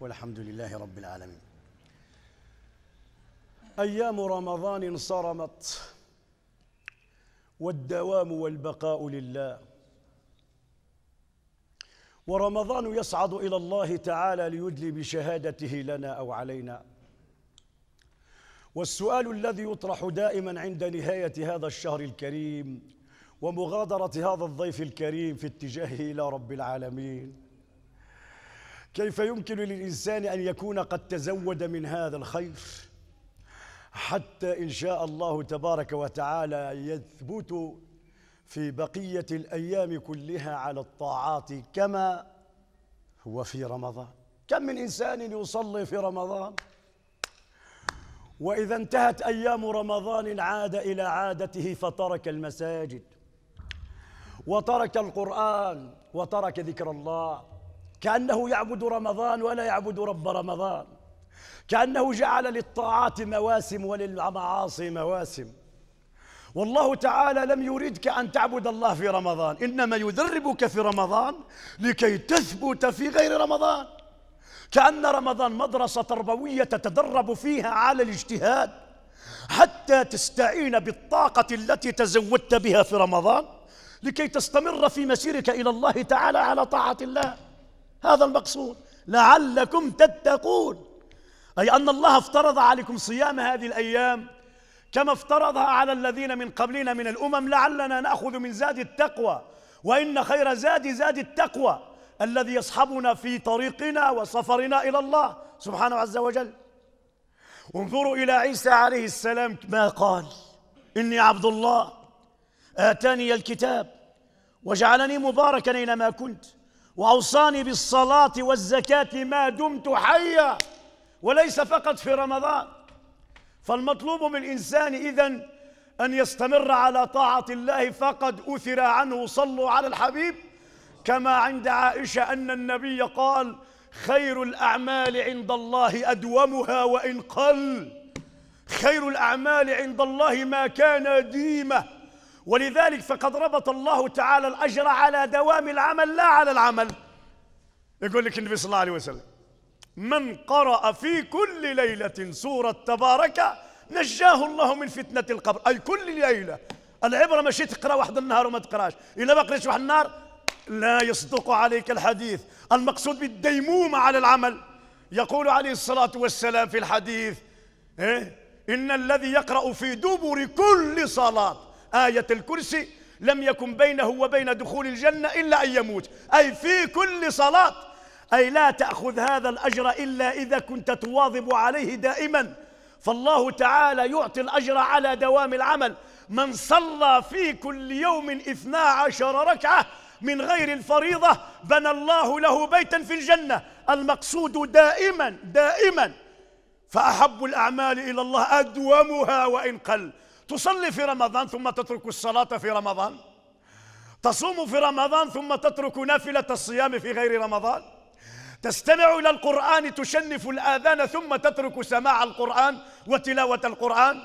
والحمد لله رب العالمين أيام رمضان انصرمت والدوام والبقاء لله ورمضان يصعد إلى الله تعالى ليدلي بشهادته لنا أو علينا والسؤال الذي يطرح دائما عند نهاية هذا الشهر الكريم ومغادرة هذا الضيف الكريم في اتجاهه إلى رب العالمين كيف يمكن للإنسان أن يكون قد تزود من هذا الخير حتى إن شاء الله تبارك وتعالى يثبت في بقية الأيام كلها على الطاعات كما هو في رمضان كم من إنسان يصلي في رمضان وإذا انتهت أيام رمضان عاد إلى عادته فترك المساجد وترك القرآن وترك ذكر الله كأنه يعبد رمضان ولا يعبد رب رمضان كأنه جعل للطاعات مواسم وللمعاصي مواسم والله تعالى لم يريدك أن تعبد الله في رمضان إنما يدربك في رمضان لكي تثبت في غير رمضان كأن رمضان مدرسة تربوية تتدرب فيها على الاجتهاد حتى تستعين بالطاقة التي تزودت بها في رمضان لكي تستمر في مسيرك إلى الله تعالى على طاعة الله هذا المقصود لعلكم تتقون أي أن الله افترض عليكم صيام هذه الأيام كما افترضها على الذين من قبلنا من الأمم لعلنا نأخذ من زاد التقوى وإن خير زاد زاد التقوى الذي يصحبنا في طريقنا وسفرنا إلى الله سبحانه عز وجل انظروا إلى عيسى عليه السلام ما قال إني عبد الله آتاني الكتاب وجعلني مباركا أينما كنت وأوصاني بالصلاة والزكاة ما دمت حيا وليس فقط في رمضان فالمطلوب من الإنسان إذا أن يستمر على طاعة الله فقد أثر عنه صلوا على الحبيب كما عند عائشة أن النبي قال خير الأعمال عند الله أدومها وإن قل خير الأعمال عند الله ما كان ديمه ولذلك فقد ربط الله تعالى الأجر على دوام العمل لا على العمل يقول لك النبي صلى الله عليه وسلم من قرأ في كل ليلة سورة تبارك نجاه الله من فتنة القبر أي كل ليلة العبرة ماشي تقرأ واحد النهار وما تقراش إلا ما قريتش واحد النهار لا يصدق عليك الحديث المقصود بالديمومة على العمل يقول عليه الصلاة والسلام في الحديث إيه؟ إن الذي يقرأ في دبر كل صلاة آية الكرسي لم يكن بينه وبين دخول الجنة إلا أن يموت أي في كل صلاة أي لا تأخذ هذا الأجر إلا إذا كنت تواظب عليه دائما فالله تعالى يعطي الأجر على دوام العمل من صلى في كل يوم إثنى عشر ركعة من غير الفريضة بنى الله له بيتا في الجنة المقصود دائما دائما فأحب الأعمال إلى الله أدومها وإن قل تصلي في رمضان ثم تترك الصلاة في رمضان تصوم في رمضان ثم تترك نافلة الصيام في غير رمضان تستمع إلى القرآن تشنف الآذان ثم تترك سماع القرآن وتلاوة القرآن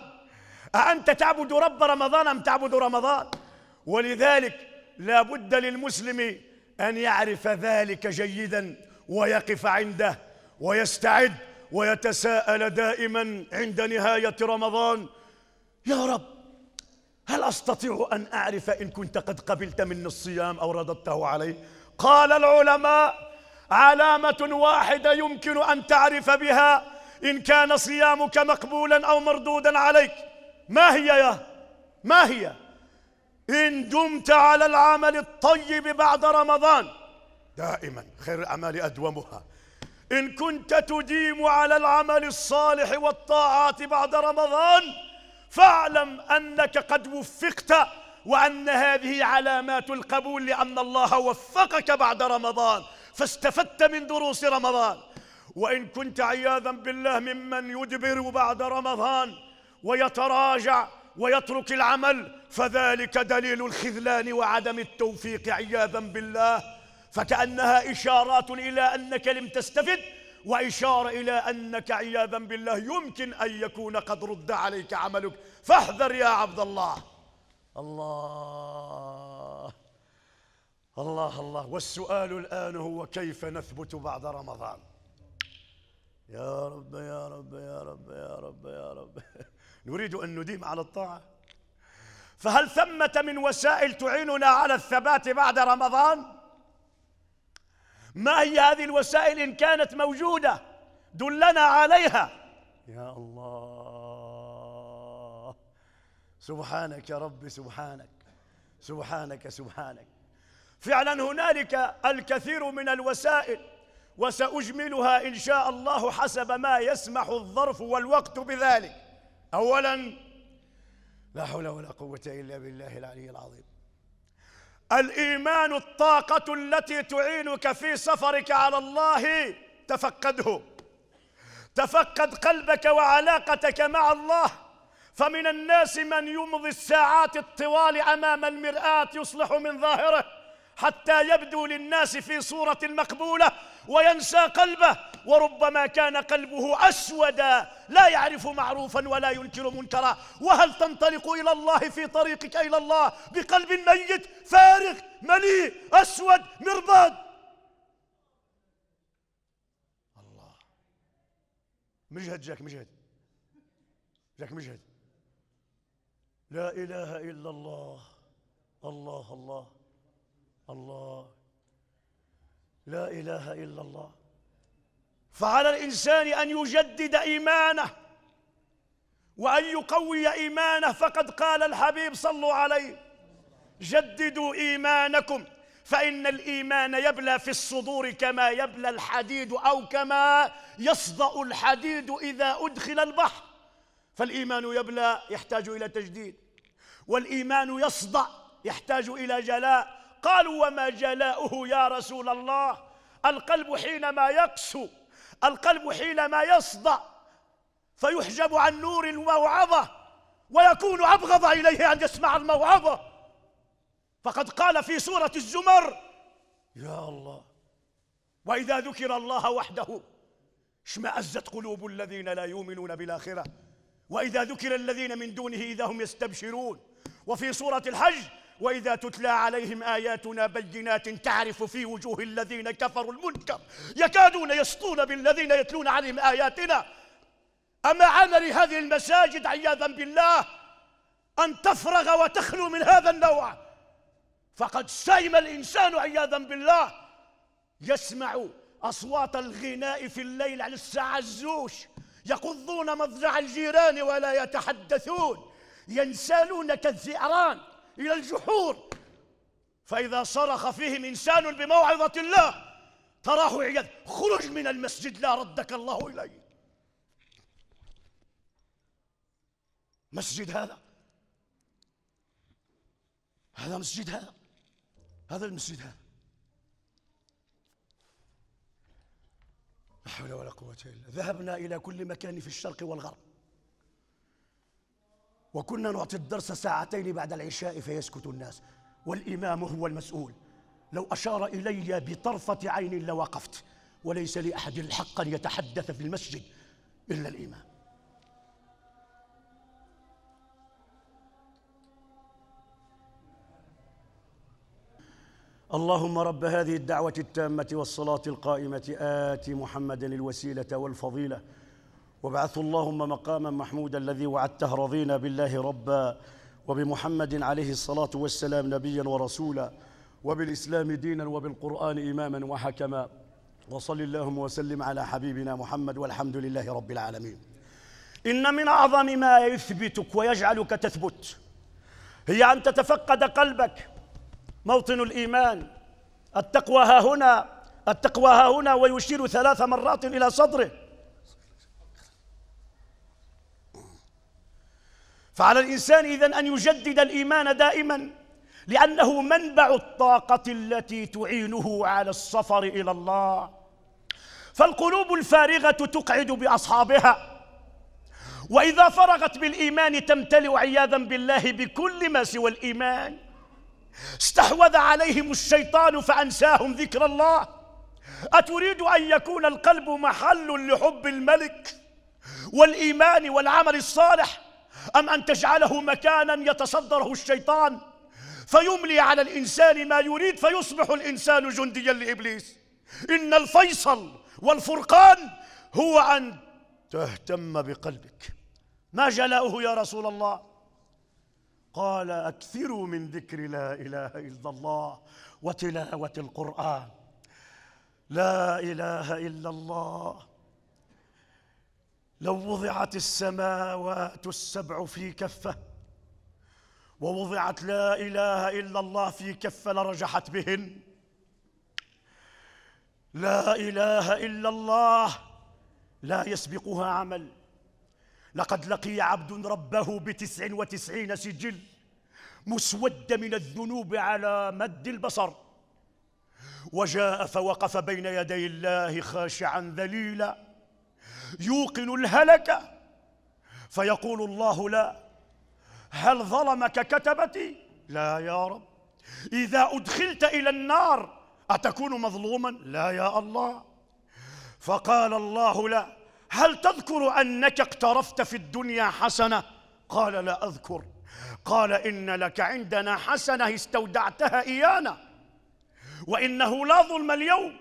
أأنت تعبد رب رمضان أم تعبد رمضان ولذلك لا بد للمسلم أن يعرف ذلك جيدا ويقف عنده ويستعد ويتساءل دائما عند نهاية رمضان يا رب هل أستطيع أن أعرف إن كنت قد قبلت مني الصيام أو رددته عليه قال العلماء علامة واحدة يمكن أن تعرف بها إن كان صيامك مقبولا أو مردودا عليك ما هي يا ما هي إن دمت على العمل الطيب بعد رمضان دائما خير الأعمال أدومها إن كنت تديم على العمل الصالح والطاعات بعد رمضان فاعلم أنك قد وفقت وأن هذه علامات القبول لأن الله وفقك بعد رمضان فاستفدت من دروس رمضان وإن كنت عياذا بالله ممن يدبر بعد رمضان ويتراجع ويترك العمل فذلك دليل الخذلان وعدم التوفيق عياذا بالله فكأنها إشارات إلى أنك لم تستفد وإشارة إلى أنك عياذا بالله يمكن أن يكون قد رد عليك عملك فاحذر يا عبد الله الله الله الله والسؤال الآن هو كيف نثبت بعد رمضان يا رب يا رب يا رب يا رب يا رب نريد أن نديم على الطاعة فهل ثمة من وسائل تعيننا على الثبات بعد رمضان؟ ما هي هذه الوسائل إن كانت موجودة دلنا عليها يا الله سبحانك يا رب سبحانك سبحانك سبحانك فعلا هنالك الكثير من الوسائل وسأجملها إن شاء الله حسب ما يسمح الظرف والوقت بذلك أولا لا حول ولا قوة إلا بالله العلي العظيم الإيمان الطاقة التي تعينك في سفرك على الله تفقده تفقد قلبك وعلاقتك مع الله فمن الناس من يمضي الساعات الطوال أمام المرآة يصلح من ظاهره حتى يبدو للناس في صورة مقبولة وينسى قلبه وربما كان قلبه أسودا لا يعرف معروفا ولا ينكر منكرا وهل تنطلق إلى الله في طريقك إلى الله بقلب ميت فارغ مليء أسود مرباد الله مجهد جاك مجهد جاك مجهد لا إله إلا الله الله الله الله لا إله إلا الله فعلى الإنسان أن يجدد إيمانه وأن يقوي إيمانه فقد قال الحبيب صلوا عليه جددوا إيمانكم فإن الإيمان يبلى في الصدور كما يبلى الحديد أو كما يصدأ الحديد إذا أدخل البحر فالإيمان يبلى يحتاج إلى تجديد والإيمان يصدأ يحتاج إلى جلاء قالوا وما جلاؤه يا رسول الله القلب حينما يقسو القلب حينما يصدع فيحجب عن نور الموعظة ويكون أبغض إليه أن يسمع الموعظة فقد قال في سورة الزمر يا الله وإذا ذكر الله وحده اشمأزت قلوب الذين لا يؤمنون بالآخرة وإذا ذكر الذين من دونه إذا هم يستبشرون وفي سورة الحج وإذا تتلى عليهم آياتنا بينات تعرف في وجوه الذين كفروا المنكر يكادون يسطون بالذين يتلون عليهم آياتنا أما عمل هذه المساجد عياذا بالله أن تفرغ وتخلو من هذا النوع فقد سئم الإنسان عياذا بالله يسمع أصوات الغناء في الليل على الساعة الزوش يقضون مضجع الجيران ولا يتحدثون ينسالون كالذئران إلى الجحور فإذا صرخ فيهم إنسان بموعظة الله تراه عياذ خرج من المسجد لا ردك الله إليه مسجد هذا هذا مسجد هذا هذا المسجد هذا لا حول ولا قوة إلا ذهبنا إلى كل مكان في الشرق والغرب وكنا نعطي الدرس ساعتين بعد العشاء فيسكت الناس والإمام هو المسؤول لو أشار إلي بطرفة عين لوقفت وليس لأحد الحق أن يتحدث في المسجد إلا الإمام اللهم رب هذه الدعوة التامة والصلاة القائمة آت محمدا الوسيلة والفضيلة وابعثوا اللهم مقاما محمودا الذي وعدته رضينا بالله ربا وبمحمد عليه الصلاة والسلام نبيا ورسولا وبالإسلام دينا وبالقرآن إماما وحكما وصل اللهم وسلم على حبيبنا محمد والحمد لله رب العالمين إن من أعظم ما يثبتك ويجعلك تثبت هي أن تتفقد قلبك موطن الإيمان التقوى ها هنا التقوى ها هنا ويشير ثلاث مرات إلى صدره فعلى الإنسان إذا أن يجدد الإيمان دائما لأنه منبع الطاقة التي تعينه على السفر إلى الله فالقلوب الفارغة تقعد بأصحابها وإذا فرغت بالإيمان تمتلئ عياذا بالله بكل ما سوى الإيمان استحوذ عليهم الشيطان فأنساهم ذكر الله أتريد أن يكون القلب محل لحب الملك والإيمان والعمل الصالح أم أن تجعله مكانا يتصدره الشيطان فيملي على الإنسان ما يريد فيصبح الإنسان جنديا لإبليس إن الفيصل والفرقان هو أن تهتم بقلبك ما جلاؤه يا رسول الله قال أكثروا من ذكر لا إله إلا الله وتلاوة القرآن لا إله إلا الله لو وضعت السماوات السبع في كفه ووضعت لا اله الا الله في كفه لرجحت بهن لا اله الا الله لا يسبقها عمل لقد لقي عبد ربه بتسع وتسعين سجل مسود من الذنوب على مد البصر وجاء فوقف بين يدي الله خاشعا ذليلا يوقن الهلكة فيقول الله لا هل ظلمك كتبتي لا يا رب إذا أدخلت إلى النار أتكون مظلوما لا يا الله فقال الله لا هل تذكر أنك اقترفت في الدنيا حسنة قال لا أذكر قال إن لك عندنا حسنة استودعتها إيانا وإنه لا ظلم اليوم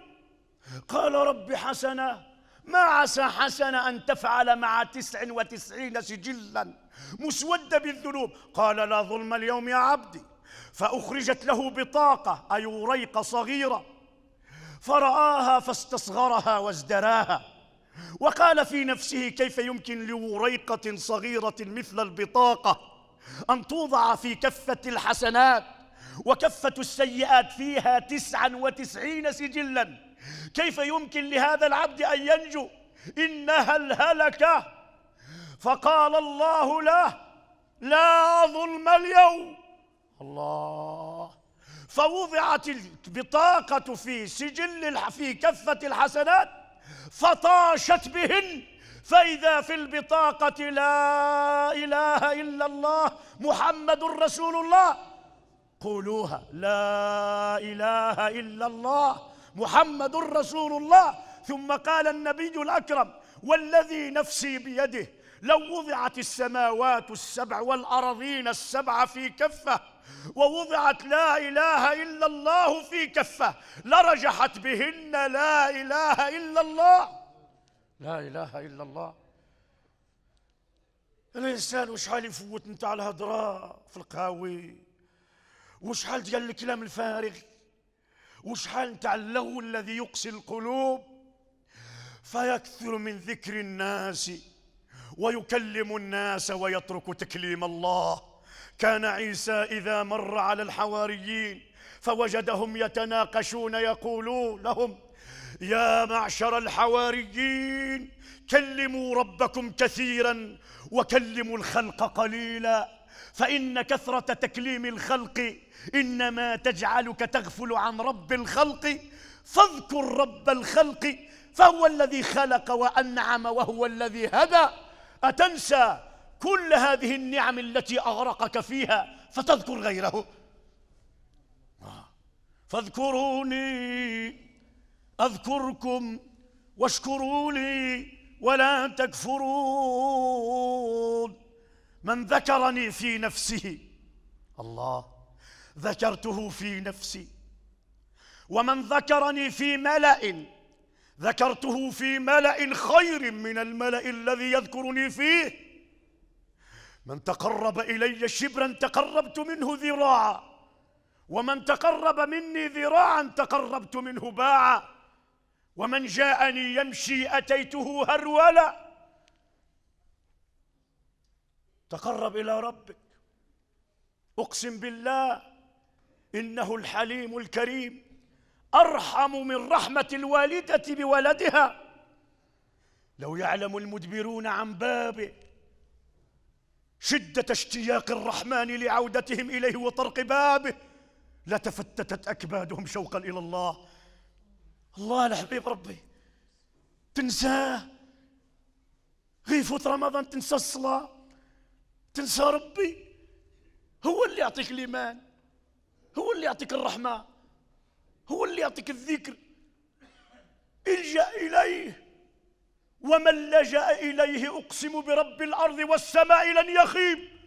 قال رب حسنة ما عسى حسن أن تفعل مع تسع وتسعين سجلا مسودة بالذنوب قال لا ظلم اليوم يا عبدي فأخرجت له بطاقة أي وريقة صغيرة فرآها فاستصغرها وازدراها وقال في نفسه كيف يمكن لوريقة صغيرة مثل البطاقة أن توضع في كفة الحسنات وكفة السيئات فيها تسعا وتسعين سجلاً كيف يمكن لهذا العبد أن ينجو إنها الهلكة فقال الله له لا ظلم اليوم الله فوضعت البطاقة في سجل في كفة الحسنات فطاشت بهن فإذا في البطاقة لا إله إلا الله محمد رسول الله قولوها لا إله إلا الله محمد رسول الله ثم قال النبي الأكرم والذي نفسي بيده لو وضعت السماوات السبع والأراضين السبع في كفة ووضعت لا إله إلا الله في كفة لرجحت بهن لا إله إلا الله لا إله إلا الله الإنسان وشحال يفوت نتاع الهضرة في القهاوي وشحال ديال الكلام الفارغ وشحال تاع اللهو الذي يقسي القلوب فيكثر من ذكر الناس ويكلم الناس ويترك تكليم الله كان عيسى إذا مر على الحواريين فوجدهم يتناقشون يقولون لهم يا معشر الحواريين كلموا ربكم كثيرا وكلموا الخلق قليلا فإن كثرة تكليم الخلق إنما تجعلك تغفل عن رب الخلق فاذكر رب الخلق فهو الذي خلق وأنعم وهو الذي هدى أتنسى كل هذه النعم التي أغرقك فيها فتذكر غيره آه. فاذكروني أذكركم واشكروا لي ولا تكفرون من ذكرني في نفسه الله ذكرته في نفسي ومن ذكرني في ملأ ذكرته في ملأ خير من الملأ الذي يذكرني فيه من تقرب إلي شبرا تقربت منه ذراعا ومن تقرب مني ذراعا تقربت منه باعا ومن جاءني يمشي أتيته هرولا تقرب إلى ربك أقسم بالله إنه الحليم الكريم أرحم من رحمة الوالدة بولدها لو يعلم المدبرون عن بابه شدة اشتياق الرحمن لعودتهم إليه وطرق بابه لتفتتت أكبادهم شوقا إلى الله الله الحبيب ربي تنساه غيفوت رمضان تنسى الصلاه تنسى ربي هو اللي يعطيك الإيمان هو اللي يعطيك الرحمة هو اللي يعطيك الذكر الجأ إليه ومن لجأ إليه أقسم برب الأرض والسماء لن يخيب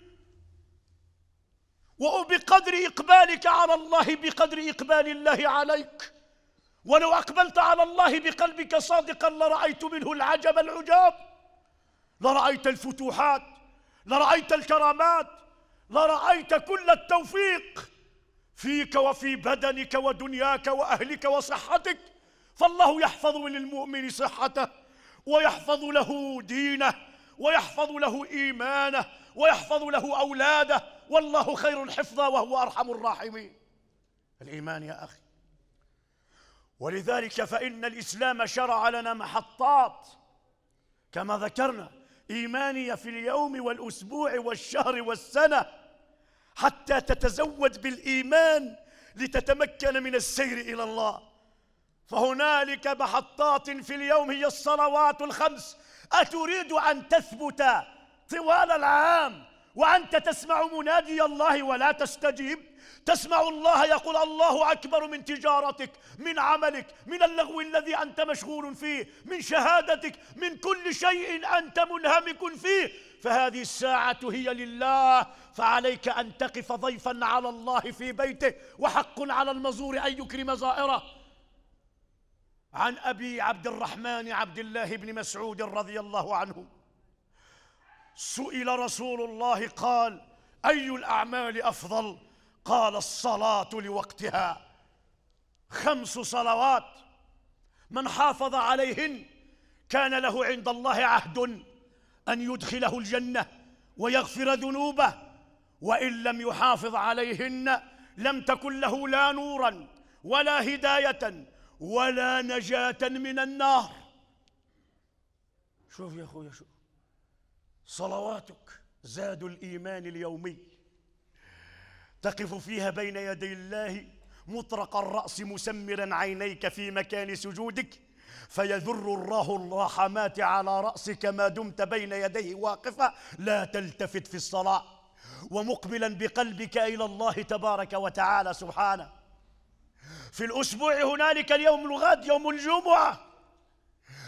وبقدر إقبالك على الله بقدر إقبال الله عليك ولو أقبلت على الله بقلبك صادقا لرأيت منه العجب العجاب لرأيت الفتوحات لرأيت الكرامات لرأيت كل التوفيق فيك وفي بدنك ودنياك وأهلك وصحتك فالله يحفظ للمؤمن صحته ويحفظ له دينه ويحفظ له إيمانه ويحفظ له أولاده والله خير الحفظ وهو أرحم الراحمين الإيمان يا أخي ولذلك فإن الإسلام شرع لنا محطات كما ذكرنا إيمانية في اليوم والأسبوع والشهر والسنة حتى تتزود بالإيمان لتتمكن من السير إلى الله فهنالك محطات في اليوم هي الصلوات الخمس أتريد أن تثبت طوال العام وأنت تسمع منادي الله ولا تستجيب تسمع الله يقول الله أكبر من تجارتك من عملك من اللغو الذي أنت مشغول فيه من شهادتك من كل شيء أنت منهمك فيه فهذه الساعة هي لله فعليك أن تقف ضيفا على الله في بيته وحق على المزور أن يكرم زائره عن أبي عبد الرحمن عبد الله بن مسعود رضي الله عنه سئل رسول الله قال أي الأعمال أفضل؟ قال الصلاة لوقتها خمس صلوات من حافظ عليهن كان له عند الله عهد أن يدخله الجنة ويغفر ذنوبه وإن لم يحافظ عليهن لم تكن له لا نورا ولا هداية ولا نجاة من النار شوف يا أخويا شوف صلواتك زاد الإيمان اليومي تقف فيها بين يدي الله مطرق الرأس مسمرا عينيك في مكان سجودك فيذر الله الرحمات على رأسك ما دمت بين يديه واقفة لا تلتفت في الصلاة ومقبلا بقلبك إلى الله تبارك وتعالى سبحانه في الأسبوع هنالك اليوم الغد يوم الجمعة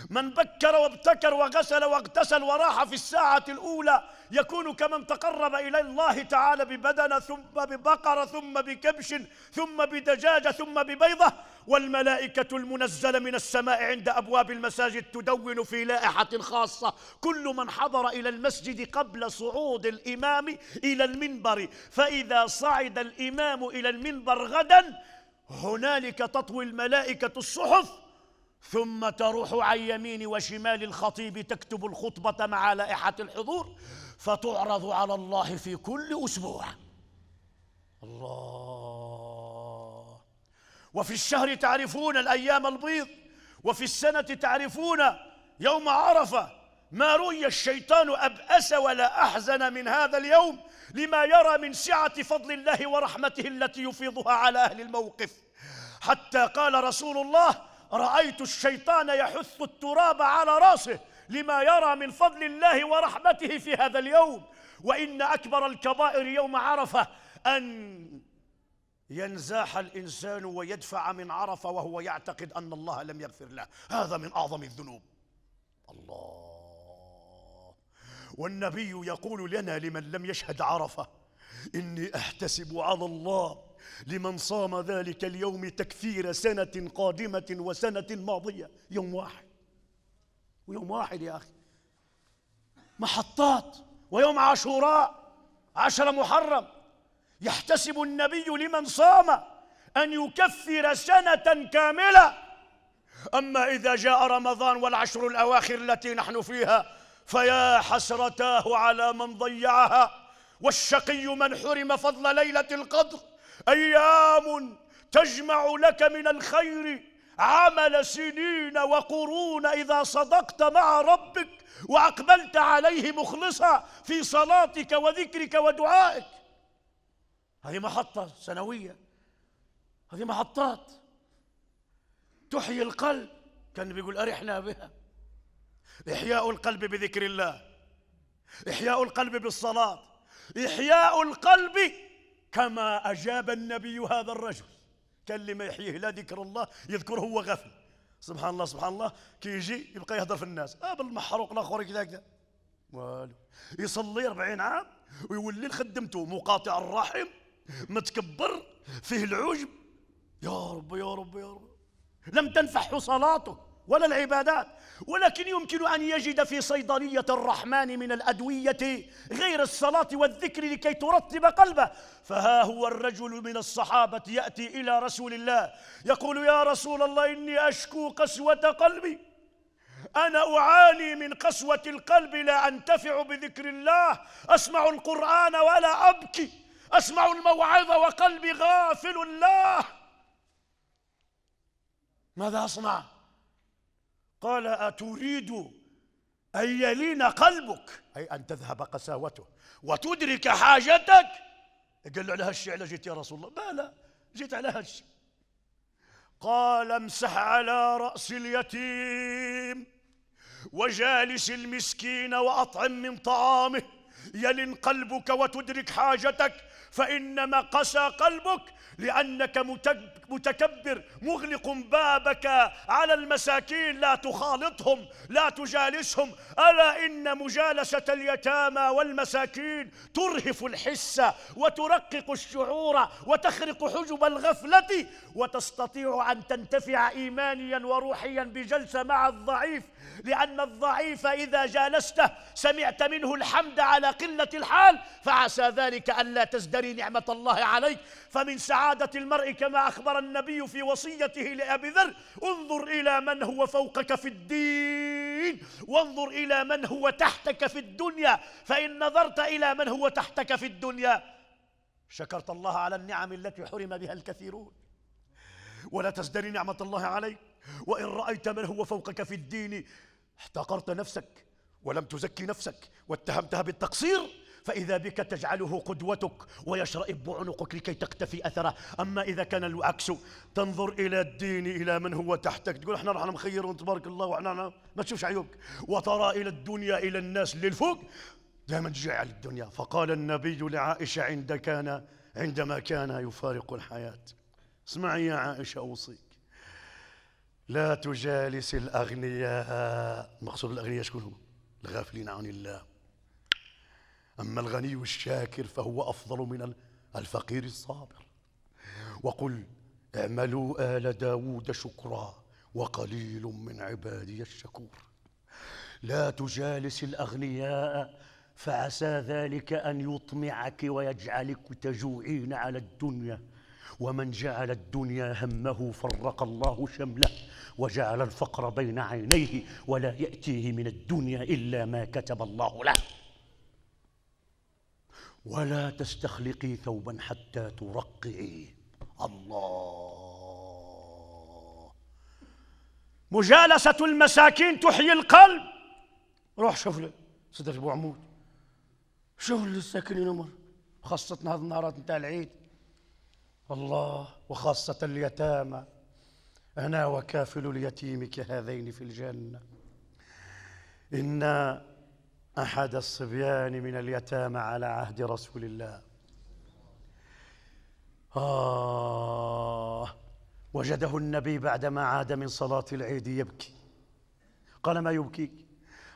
من بكر وابتكر وغسل واغتسل وراح في الساعة الأولى يكون كمن تقرب إلى الله تعالى ببدنة ثم ببقرة ثم بكبش ثم بدجاجة ثم ببيضة والملائكة المنزلة من السماء عند أبواب المساجد تدون في لائحة خاصة كل من حضر إلى المسجد قبل صعود الإمام إلى المنبر فإذا صعد الإمام إلى المنبر غدا هنالك تطوي الملائكة الصحف ثم تروح عن يمين وشمال الخطيب تكتب الخطبة مع لائحة الحضور فتعرض على الله في كل أسبوع الله وفي الشهر تعرفون الأيام البيض وفي السنة تعرفون يوم عرفة ما روي الشيطان أبأس ولا أحزن من هذا اليوم لما يرى من سعة فضل الله ورحمته التي يفيضها على أهل الموقف حتى قال رسول الله رأيت الشيطان يحث التراب على رأسه لما يرى من فضل الله ورحمته في هذا اليوم وإن أكبر الكبائر يوم عرفة أن ينزاح الإنسان ويدفع من عرفة وهو يعتقد أن الله لم يغفر له هذا من أعظم الذنوب الله والنبي يقول لنا لمن لم يشهد عرفة إني أحتسب على الله لمن صام ذلك اليوم تكثير سنة قادمة وسنة ماضية يوم واحد ويوم واحد يا أخي محطات ويوم عاشوراء عشر محرم يحتسب النبي لمن صام أن يكفر سنة كاملة أما إذا جاء رمضان والعشر الأواخر التي نحن فيها فيا حسرتاه على من ضيعها والشقي من حرم فضل ليلة القدر ايام تجمع لك من الخير عمل سنين وقرون اذا صدقت مع ربك واقبلت عليه مخلصا في صلاتك وذكرك ودعائك هذه محطه سنويه هذه محطات تحيي القلب كان بيقول ارحنا بها احياء القلب بذكر الله احياء القلب بالصلاه احياء القلب كما أجاب النبي هذا الرجل ما يحييه لا ذكر الله يذكره هو غفل سبحان الله سبحان الله كي يجي يبقى يهضر في الناس اه بالمحروق الاخر كذا كذا والو يصلي 40 عام ويولي خدمته مقاطع الرحم متكبر فيه العجب يا رب يا رب يا رب لم تنفعه صلاته ولا العبادات ولكن يمكن أن يجد في صيدلية الرحمن من الأدوية غير الصلاة والذكر لكي ترطب قلبه فها هو الرجل من الصحابة يأتي إلى رسول الله يقول يا رسول الله إني أشكو قسوة قلبي أنا أعاني من قسوة القلب لا أنتفع بذكر الله أسمع القرآن ولا أبكي أسمع الموعظة وقلبي غافل الله ماذا أصنع؟ قال أتريد أن يلين قلبك أي أن تذهب قساوته وتدرك حاجتك قال له على هالشيء على جيت يا رسول الله بلى لا جيت على هالشيء قال امسح على رأس اليتيم وجالس المسكين وأطعم من طعامه يلن قلبك وتدرك حاجتك فإنما قسى قلبك لأنك متكبر مغلق بابك على المساكين لا تخالطهم لا تجالسهم ألا إن مجالسة اليتامى والمساكين ترهف الحس وترقق الشعور وتخرق حجب الغفلة وتستطيع أن تنتفع إيمانيا وروحيا بجلسة مع الضعيف لأن الضعيف إذا جالسته سمعت منه الحمد على قلة الحال فعسى ذلك ألا تزدري تدري نعمة الله عليك فمن سعادة المرء كما أخبر النبي في وصيته لأبي ذر انظر إلى من هو فوقك في الدين وانظر إلى من هو تحتك في الدنيا فإن نظرت إلى من هو تحتك في الدنيا شكرت الله على النعم التي حرم بها الكثيرون ولا تزدري نعمة الله عليك وإن رأيت من هو فوقك في الدين احتقرت نفسك ولم تزكي نفسك واتهمتها بالتقصير فإذا بك تجعله قدوتك ويشرئب عنقك لكي تقتفي أثره أما إذا كان العكس تنظر إلى الدين إلى من هو تحتك تقول احنا رحنا مخير تبارك الله وحنا ما تشوفش عيوبك وترى إلى الدنيا إلى الناس اللي الفوق دائما تجيع على الدنيا فقال النبي لعائشة عند كان عندما كان يفارق الحياة اسمعي يا عائشة أوصيك لا تجالس الأغنياء مقصود الأغنياء شكون هم الغافلين عن الله أما الغني الشاكر فهو أفضل من الفقير الصابر وقل اعملوا آل داود شكرا وقليل من عبادي الشكور لا تجالس الأغنياء فعسى ذلك أن يطمعك ويجعلك تجوعين على الدنيا ومن جعل الدنيا همه فرق الله شمله وجعل الفقر بين عينيه ولا يأتيه من الدنيا إلا ما كتب الله له ولا تستخلقي ثوبا حتى ترقعي الله مجالسة المساكين تحيي القلب روح شوف له صدر ابو عمود شوف الساكنين امر خاصة هذه النهارات نتاع العيد الله وخاصة اليتامى أنا وكافل اليتيم كهذين في الجنة إنا أحد الصبيان من اليتامى على عهد رسول الله آه وجده النبي بعدما عاد من صلاة العيد يبكي قال ما يبكيك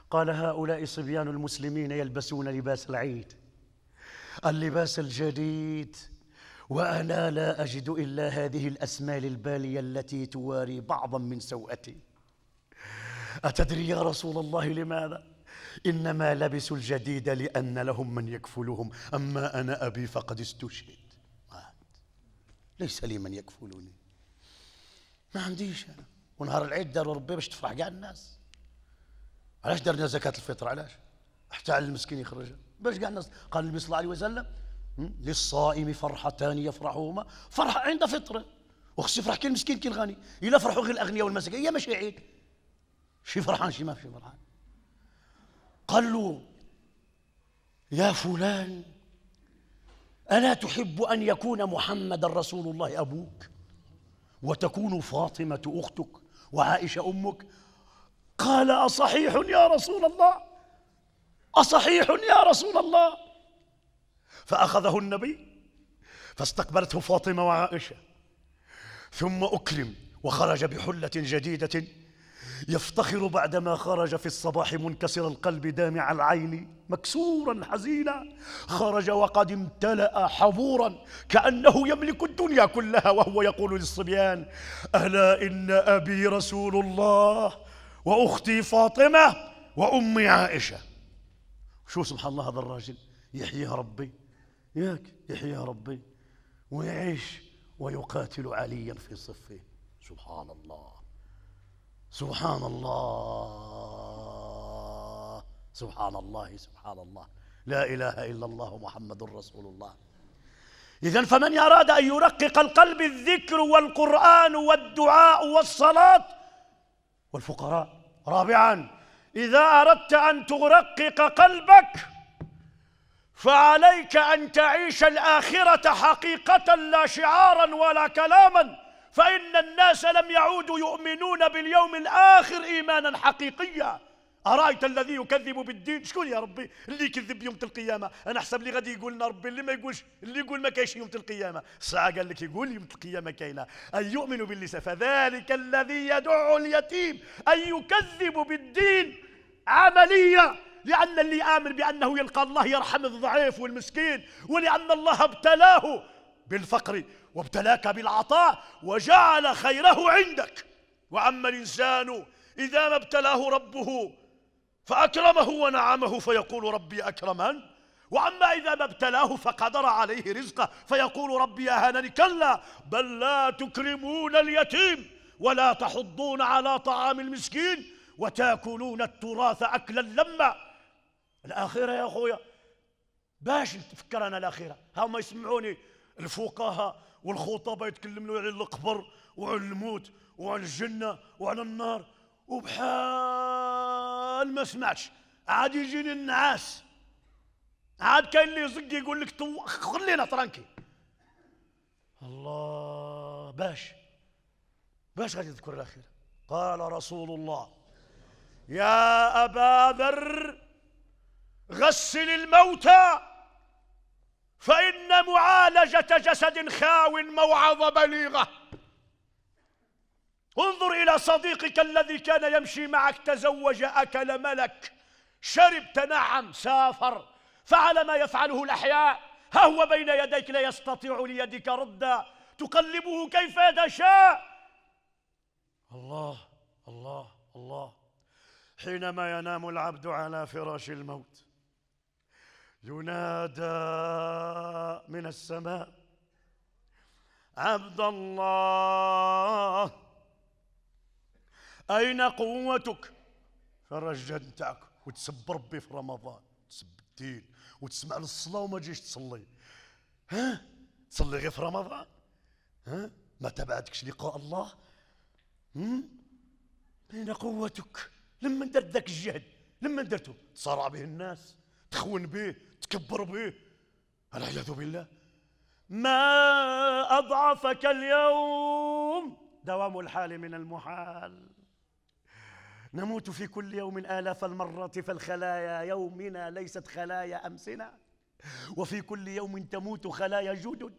قال هؤلاء صبيان المسلمين يلبسون لباس العيد اللباس الجديد وأنا لا أجد إلا هذه الأسمال البالية التي تواري بعضا من سوءتي أتدري يا رسول الله لماذا؟ إنما لبسوا الجديد لأن لهم من يكفلهم أما أنا أبي فقد استشهد ليس لي من يكفلني ما عنديش أنا ونهار العيد داروا ربي باش تفرح كاع الناس علاش دارنا زكاة الفطر علاش حتى على المسكين يخرجها باش كاع الناس قال النبي صلى الله عليه وسلم للصائم فرحتان يفرحهما فرح عند فطره وخص يفرح كي المسكين كي الغني الا فرحوا غير الاغنياء والمساكين هي ماشي عيد شي فرحان شي ما في فرحان قال له يا فلان ألا تحب أن يكون محمد رسول الله أبوك وتكون فاطمة أختك وعائشة أمك قال أصحيح يا رسول الله أصحيح يا رسول الله فأخذه النبي فاستقبلته فاطمة وعائشة ثم أكرم وخرج بحلة جديدة يفتخر بعدما خرج في الصباح منكسر القلب دامع العين مكسورا حزينا خرج وقد امتلأ حبورا كأنه يملك الدنيا كلها وهو يقول للصبيان ألا إن أبي رسول الله وأختي فاطمة وأمي عائشة شو سبحان الله هذا الراجل يحييها ربي ياك يحييها ربي ويعيش ويقاتل عليا في صفه سبحان الله سبحان الله سبحان الله سبحان الله لا إله إلا الله محمد رسول الله إذا فمن أراد أن يرقق القلب الذكر والقرآن والدعاء والصلاة والفقراء رابعا إذا أردت أن ترقق قلبك فعليك أن تعيش الآخرة حقيقة لا شعارا ولا كلاما فإن الناس لم يعودوا يؤمنون باليوم الآخر إيمانا حقيقيا أرأيت الذي يكذب بالدين شكون يا ربي اللي يكذب يوم القيامة أنا حسب اللي غادي يقول لنا ربي اللي ما يقولش اللي يقول ما كاينش يوم القيامة الساعة قال لك يقول يوم القيامة كاينة أن يؤمن باللسان فذلك الذي يدع اليتيم أن يكذب بالدين عملية لأن اللي آمن بأنه يلقى الله يرحم الضعيف والمسكين ولأن الله ابتلاه بالفقر وابتلاك بالعطاء وجعل خيره عندك وأما الإنسان إذا ما ابتلاه ربه فأكرمه ونعمه فيقول ربي أكرمن وأما إذا ما ابتلاه فقدر عليه رزقه فيقول ربي أهانني كلا بل لا تكرمون اليتيم ولا تحضون على طعام المسكين وتاكلون التراث أكلا لما الآخرة يا أخويا باش نتفكر أنا الآخرة هم يسمعوني الفقهاء والخطباء يتكلموا على القبر وعلى الموت وعلى الجنه وعلى النار وبحال ما سمعتش عاد يجيني النعاس عاد كاين اللي يزق يقول لك تو خلينا ترانكي الله باش باش غادي تذكر الاخير قال رسول الله يا ابا ذر غسل الموتى فإن معالجة جسد خاو موعظة بليغة انظر إلى صديقك الذي كان يمشي معك تزوج أكل ملك شرب تنعم سافر فعل ما يفعله الأحياء ها هو بين يديك لا يستطيع ليدك ردا تقلبه كيف تشاء الله الله الله حينما ينام العبد على فراش الموت ينادى من السماء عبد الله أين قوتك فرج جد نتاعك وتسب ربي في رمضان تسب الدين وتسمع للصلاة وما تجيش تصلي ها تصلي غير في رمضان ها ما تبعتكش لقاء الله هم؟ أين قوتك لما درت ذاك الجهد لما درته تصارع به الناس تخون به تكبر به العياذ بالله ما أضعفك اليوم دوام الحال من المحال نموت في كل يوم آلاف المرة فالخلايا يومنا ليست خلايا أمسنا وفي كل يوم تموت خلايا جدد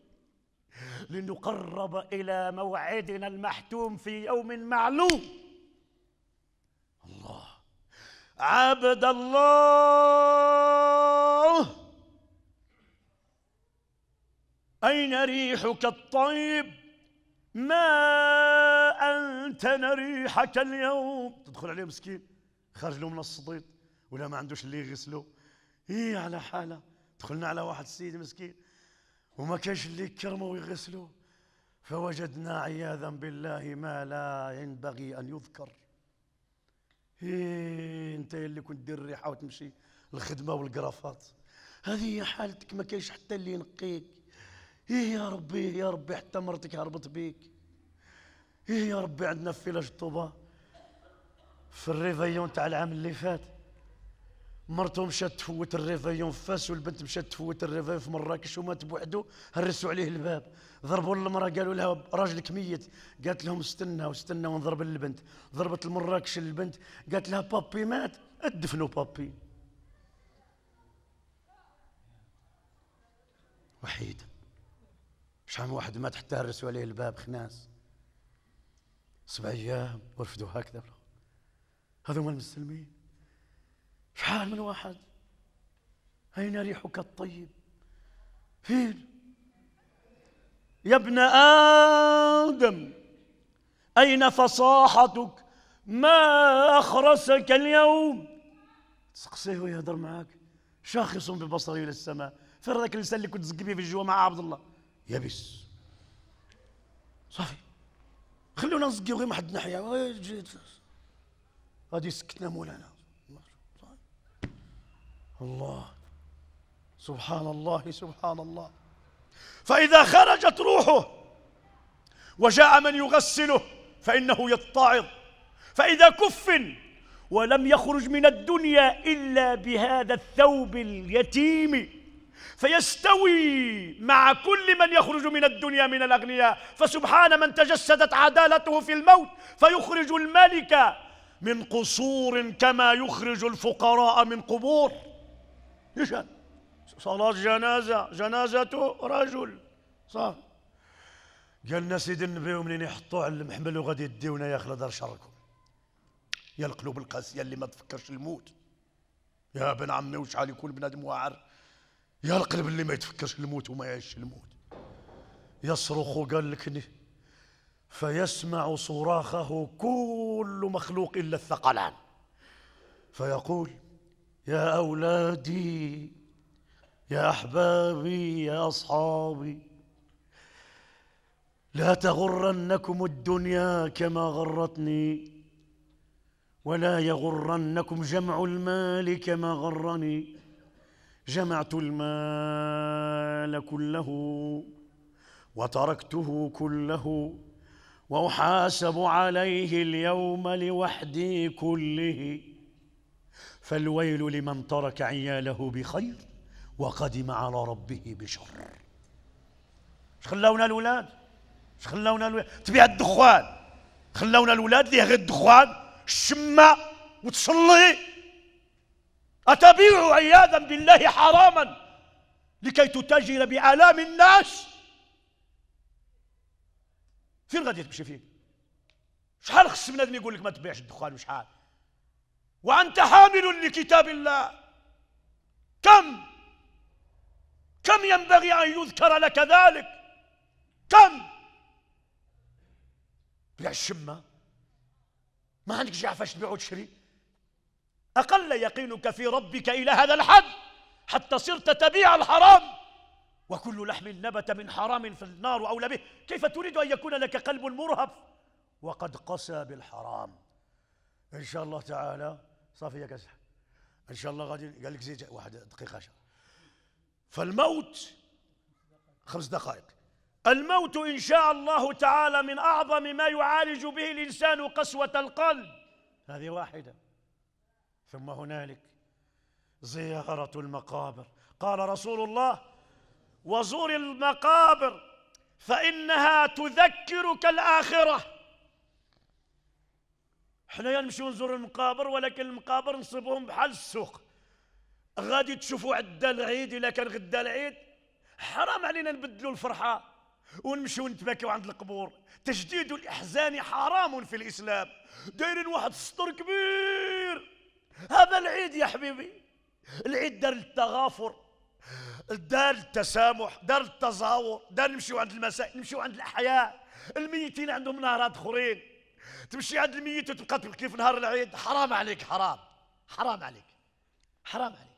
لنقرب إلى موعدنا المحتوم في يوم معلوم عبد الله أين ريحك الطيب ما أنتن ريحك اليوم تدخل عليه مسكين خرج له من الصديد ولا ما عندوش اللي يغسله إيه على حاله دخلنا على واحد السيد مسكين وما كانش اللي يكرمه ويغسله فوجدنا عياذا بالله ما لا ينبغي أن يذكر إيه انت اللي كنت دير الريحه وتمشي الخدمه والقرافات هذه هي حالتك ما كاينش حتى اللي ينقيك ايه يا ربي يا ربي حتى مرتك هربت بيك ايه يا ربي عندنا في فيلاج طوبه في الريفيون تاع العام اللي فات مرته مشات تفوت الريفيون في فاس والبنت مشات تفوت الريفيون في مراكش ومات بوحده هرسوا عليه الباب ضربوا المراه قالوا لها راجلك ميت قالت لهم استنى واستنى ونضرب البنت ضربت المراكش البنت قالت لها بابي مات ادفنوا بابي وحيد شحال واحد مات حتى هرسوا عليه الباب خناس سبع ايام ورفدوا هكذا هذوما المسلمين شحال من واحد أين ريحك الطيب فين يا ابن آدم أين فصاحتك ما أخرسك اليوم تسقسيه ويهضر معاك شاخص ببصره إلى السماء فين ذاك اللسان اللي كنت تزقي في الجوا مع عبد الله يبس صافي خلونا نزقي غير حد نحيا غادي سكتنا مولانا الله سبحان الله سبحان الله فإذا خرجت روحه وجاء من يغسله فإنه يتعظ فإذا كفن ولم يخرج من الدنيا إلا بهذا الثوب اليتيم فيستوي مع كل من يخرج من الدنيا من الأغنياء فسبحان من تجسدت عدالته في الموت فيخرج الملك من قصور كما يخرج الفقراء من قبور يشهد صلاة جنازة جنازة رجل صح قالنا سيدي النبي ومنين يحطوا على المحمل وغادي يديونا يا اخي دار شركم يا القلوب القاسية اللي ما تفكرش الموت يا ابن عمي وشحال يكون بنادم واعر يا القلب اللي ما يتفكرش الموت وما يعيش الموت يصرخ قال لك فيسمع صراخه كل مخلوق الا الثقلان فيقول يا أولادي يا أحبابي يا أصحابي لا تغرنكم الدنيا كما غرتني ولا يغرنكم جمع المال كما غرني جمعت المال كله وتركته كله وأحاسب عليه اليوم لوحدي كله فالويل لمن ترك عياله بخير وقدم على ربه بشر اش خلاونا الولاد اش خلاونا الولاد تبيع الدخان خلاونا الولاد ليه غير الدخان الشمة وتصلي أتبيع عياذا بالله حراما لكي تتاجر بآلام الناس فين غادي تمشي فيه شحال خص بنادم يقول لك ما تبيعش الدخان وشحال وأنت حامل لكتاب الله كم كم ينبغي أن يذكر لك ذلك كم بلا الشمة ما عندك جعفش تبيع وتشري أقل يقينك في ربك إلى هذا الحد حتى صرت تبيع الحرام وكل لحم نبت من حرام في النار أولى به كيف تريد أن يكون لك قلب مرهف وقد قسى بالحرام إن شاء الله تعالى صافي يا كذا ان شاء الله غادي قال لك زيد واحد دقيقه شا. فالموت خمس دقائق الموت ان شاء الله تعالى من اعظم ما يعالج به الانسان قسوه القلب هذه واحده ثم هنالك زياره المقابر قال رسول الله وزور المقابر فانها تذكرك الاخره حنايا نمشيو نزور المقابر ولكن المقابر نصيبوهم بحال السوق غادي تشوفوا عدا العيد الا كان غدا العيد حرام علينا نبدلوا الفرحه ونمشيو نتبكيو عند القبور تجديد الاحزان حرام في الاسلام دايرين واحد السطر كبير هذا العيد يا حبيبي العيد دار للتغافر دار التسامح دار التزاور دار نمشيو عند المساء نمشيو عند الاحياء الميتين عندهم نهارات اخرين تمشي عند الميت وتبقى تبكي في نهار العيد حرام عليك حرام حرام عليك حرام عليك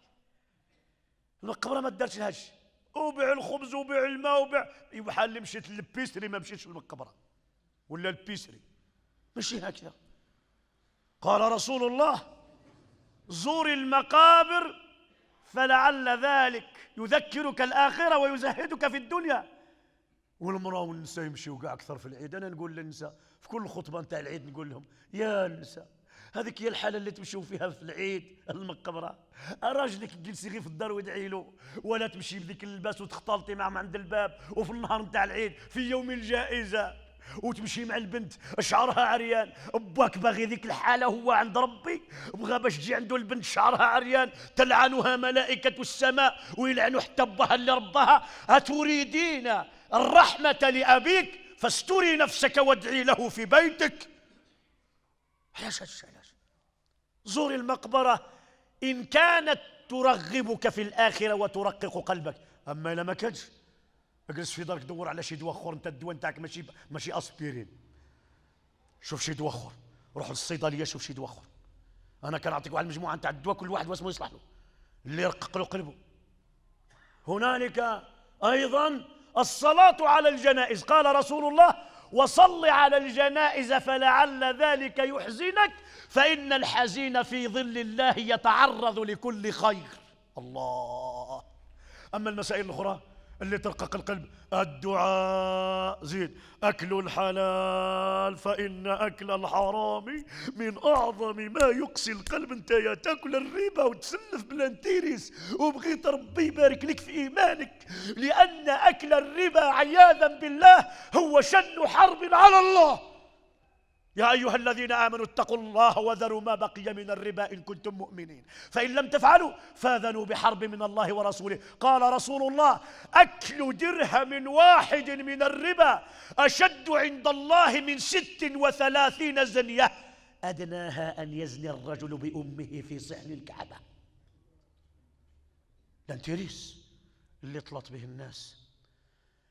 القبره ما دارش لهاش وبيع الخبز وبيع الماء وبيع إيه، بحال اللي مشيت للبيسري ما مشيتش للمقبره ولا البيسري ماشي هكذا قال رسول الله زور المقابر فلعل ذلك يذكرك الآخرة ويزهدك في الدنيا والمرأة والنساء يمشيوا كاع أكثر في العيد أنا نقول للنساء في كل خطبه نتاع العيد نقول لهم يا النساء هذيك هي الحاله اللي تمشيو فيها في العيد المقبره راجلك جلسي غير في الدار وادعي له ولا تمشي بذيك اللباس وتختلطي معهم عند الباب وفي النهار نتاع العيد في يوم الجائزه وتمشي مع البنت شعرها عريان باك باغي ذيك الحاله هو عند ربي بغى باش تجي عنده البنت شعرها عريان تلعنها ملائكه السماء ويلعنوا حتى باها اللي رباها اتريدين الرحمه لابيك فاستري نفسك وادعي له في بيتك علاش هادشي علاش زور المقبرة إن كانت ترغبك في الآخرة وترقق قلبك أما إلا ما كانش اجلس في دارك دور على شي دواء أخر أنت الدواء نتاعك ماشي ماشي أسبيرين شوف شي دواء أخر روح للصيدلية شوف شي دواء أخر أنا كنعطيك واحد المجموعة نتاع الدواء كل واحد واسمه يصلح له اللي يرقق له قلبه هنالك أيضا الصلاة على الجنائز قال رسول الله وصل على الجنائز فلعل ذلك يحزنك فإن الحزين في ظل الله يتعرض لكل خير الله أما المسائل الأخرى اللي ترقق القلب الدعاء زيد أكل الحلال فإن أكل الحرام من أعظم ما يقسي القلب أنت يا تاكل الربا وتسلف بلانتيريس وبغيت ربي يبارك لك في إيمانك لأن أكل الربا عياذا بالله هو شن حرب على الله يا أيها الذين آمنوا اتقوا الله وذروا ما بقي من الربا إن كنتم مؤمنين فإن لم تفعلوا فاذنوا بحرب من الله ورسوله قال رسول الله أكل درهم واحد من الربا أشد عند الله من ست وثلاثين زنية أدناها أن يزني الرجل بأمه في صحن الكعبة لانتيريس اللي طلت به الناس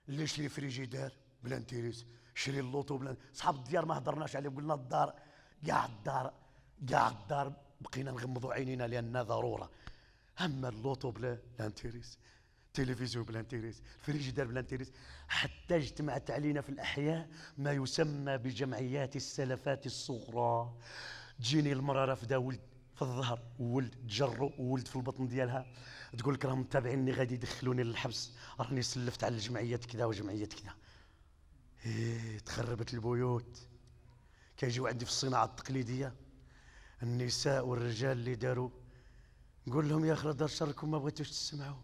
اللي يشري فريجيدار بلانتيريس شري اللوطو بلان صحاب الديار ما هضرناش عليهم قلنا الدار كاع الدار كاع الدار بقينا نغمضوا عينينا لانها ضروره اما اللوطو بلا لانتيريس التلفزيون بلا انتيريس الفريجيدار بلا انتيريس حتى اجتمعت علينا في الاحياء ما يسمى بجمعيات السلفات الصغرى تجيني المراه رافده ولد في الظهر ولد تجرو ولد في البطن ديالها تقول لك راهم متابعيني غادي يدخلوني للحبس راني سلفت على الجمعيات كذا وجمعيات كذا إيه تخربت البيوت كيجيو عندي في الصناعة التقليدية النساء والرجال اللي داروا نقول لهم يا اخي دار شركم ما بغيتوش تسمعوا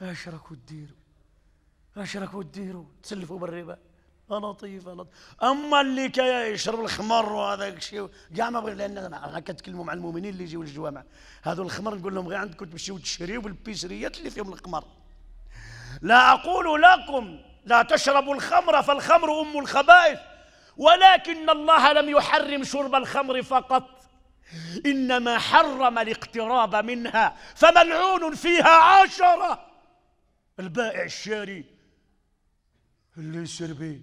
اش أه، راكو ديروا اش أه، راكو ديروا تسلفوا بالربا لطيف لطيف اما اللي كيشرب الخمر وهذاك الشيء كاع ما بغي لان انا كنتكلموا مع المؤمنين اللي يجيو للجوامع هذو الخمر نقول لهم غير عندكم تمشيو تشريو بالبيسريات اللي فيهم الخمر لا اقول لكم لا تشربوا الخمر فالخمر أم الخبائث ولكن الله لم يحرم شرب الخمر فقط إنما حرم الاقتراب منها فملعون فيها عشرة البائع الشاري اللي يسربي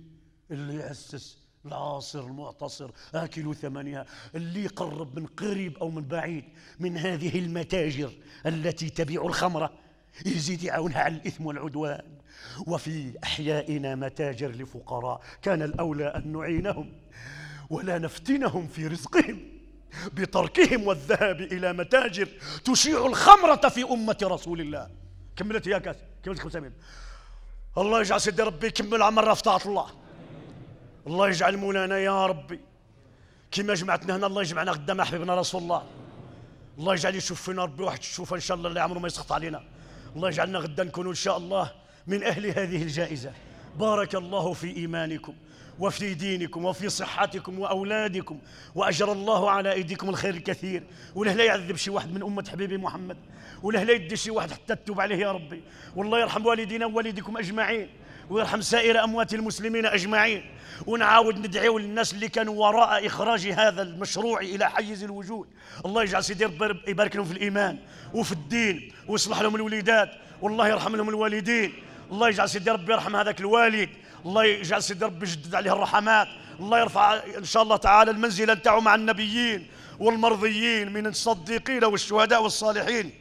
اللي يأسس العاصر المعتصر آكل ثمنها اللي يقرب من قريب أو من بعيد من هذه المتاجر التي تبيع الخمرة يزيد يعاونها على الإثم والعدوان وفي أحيائنا متاجر لفقراء كان الأولى أن نعينهم ولا نفتنهم في رزقهم بتركهم والذهاب إلى متاجر تشيع الخمرة في أمة رسول الله كملت يا كاس كملت 500 الله يجعل سيدي ربي يكمل عمر في طاعة الله الله يجعل مولانا يا ربي كما جمعتنا هنا الله يجمعنا غدا مع حبيبنا رسول الله الله يجعل يشوف فينا ربي واحد الشوفه ان شاء الله اللي عمره ما يسخط علينا الله يجعلنا غدا نكونوا ان شاء الله من أهل هذه الجائزة بارك الله في إيمانكم وفي دينكم وفي صحتكم وأولادكم وأجر الله على أيديكم الخير الكثير وله لا يعذب شي واحد من أمة حبيبي محمد وله لا يدي شي واحد حتى تتوب عليه يا ربي والله يرحم والدينا ووالديكم أجمعين ويرحم سائر أموات المسلمين أجمعين ونعاود ندعيو للناس اللي كانوا وراء إخراج هذا المشروع إلى حيز الوجود الله يجعل سيدي يبارك لهم في الإيمان وفي الدين ويصلح لهم الوليدات والله يرحم لهم الوالدين الله يجعل سيدي ربي يرحم هذاك الوالد الله يجعل سيدي ربي يجدد عليه الرحمات الله يرفع ان شاء الله تعالى المنزله نتاعو مع النبيين والمرضيين من الصديقين والشهداء والصالحين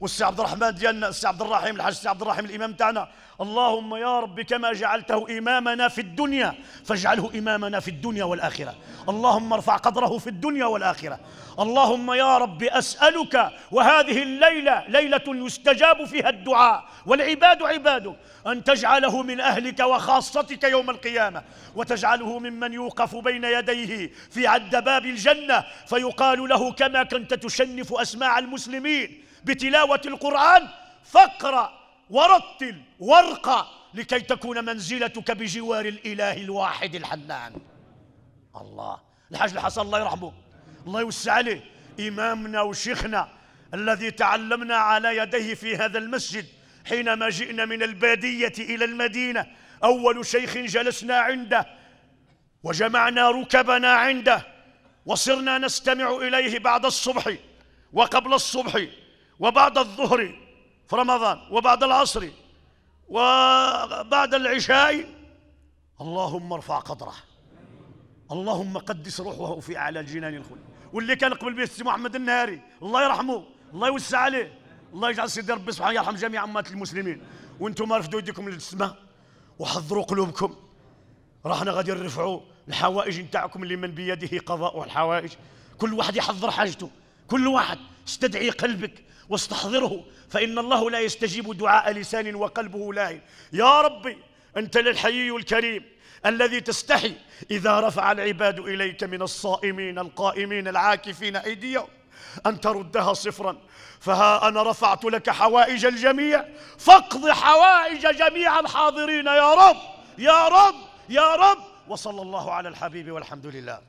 والسي عبد الرحمن ديالنا السي عبد الرحيم الحاج السي عبد الرحيم الامام تاعنا اللهم يا رب كما جعلته امامنا في الدنيا فاجعله امامنا في الدنيا والاخره اللهم ارفع قدره في الدنيا والاخره اللهم يا رب اسالك وهذه الليله ليله يستجاب فيها الدعاء والعباد عبادك ان تجعله من اهلك وخاصتك يوم القيامه وتجعله ممن يوقف بين يديه في عد باب الجنه فيقال له كما كنت تشنف اسماع المسلمين بتلاوة القرآن فاقرأ ورتل وارقى لكي تكون منزلتك بجوار الإله الواحد الحنان الله الحاج الحسن الله يرحمه الله يوسع عليه إمامنا وشيخنا الذي تعلمنا على يديه في هذا المسجد حينما جئنا من البادية إلى المدينة أول شيخ جلسنا عنده وجمعنا ركبنا عنده وصرنا نستمع إليه بعد الصبح وقبل الصبح وبعد الظهر في رمضان وبعد العصر وبعد العشاء اللهم ارفع قدره اللهم قدس روحه في اعلى الجنان الخلد واللي كان قبل بيت السي محمد النهاري الله يرحمه الله يوسع عليه الله يجعل سيدي ربي سبحانه يرحم جميع امات المسلمين وانتم رفدوا يديكم للسماء وحضروا قلوبكم راحنا غادي نرفعوا الحوائج نتاعكم اللي من بيده قضاء الحوائج كل واحد يحضر حاجته كل واحد استدعي قلبك واستحضره فإن الله لا يستجيب دعاء لسان وقلبه لاهي يا ربي أنت للحي الكريم الذي تستحي إذا رفع العباد إليك من الصائمين القائمين العاكفين أيديهم أن تردها صفرا فها أنا رفعت لك حوائج الجميع فاقض حوائج جميع الحاضرين يا رب يا رب يا رب وصلى الله على الحبيب والحمد لله